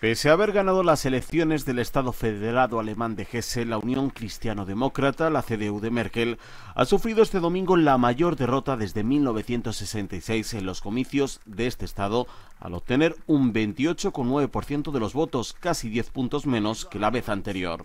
Pese a haber ganado las elecciones del Estado Federado Alemán de Hesse, la Unión Cristiano-Demócrata, la CDU de Merkel, ha sufrido este domingo la mayor derrota desde 1966 en los comicios de este Estado, al obtener un 28,9% de los votos, casi 10 puntos menos que la vez anterior.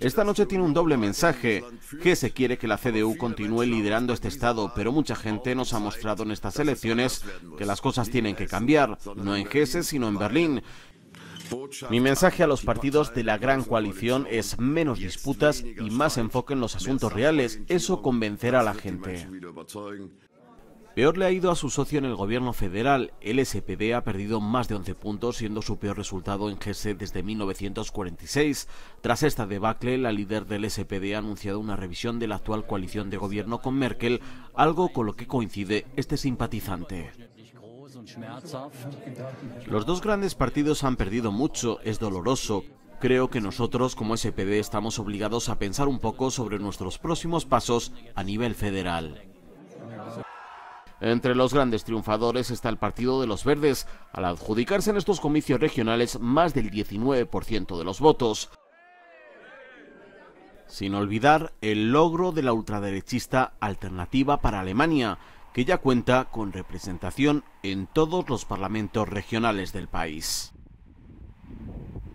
Esta noche tiene un doble mensaje, que quiere que la CDU continúe liderando este Estado, pero mucha gente nos ha mostrado en estas elecciones que las cosas tienen que cambiar, no en Gese sino en Berlín. Mi mensaje a los partidos de la gran coalición es menos disputas y más enfoque en los asuntos reales. Eso convencerá a la gente. Peor le ha ido a su socio en el gobierno federal. El SPD ha perdido más de 11 puntos, siendo su peor resultado en GSE desde 1946. Tras esta debacle, la líder del SPD ha anunciado una revisión de la actual coalición de gobierno con Merkel, algo con lo que coincide este simpatizante. Los dos grandes partidos han perdido mucho, es doloroso, Creo que nosotros como SPD estamos obligados a pensar un poco sobre nuestros próximos pasos a nivel federal. Entre los grandes triunfadores está el Partido de los Verdes, al adjudicarse en estos comicios regionales más del 19% de los votos. Sin olvidar el logro de la ultraderechista Alternativa para Alemania, que ya cuenta con representación en todos los parlamentos regionales del país.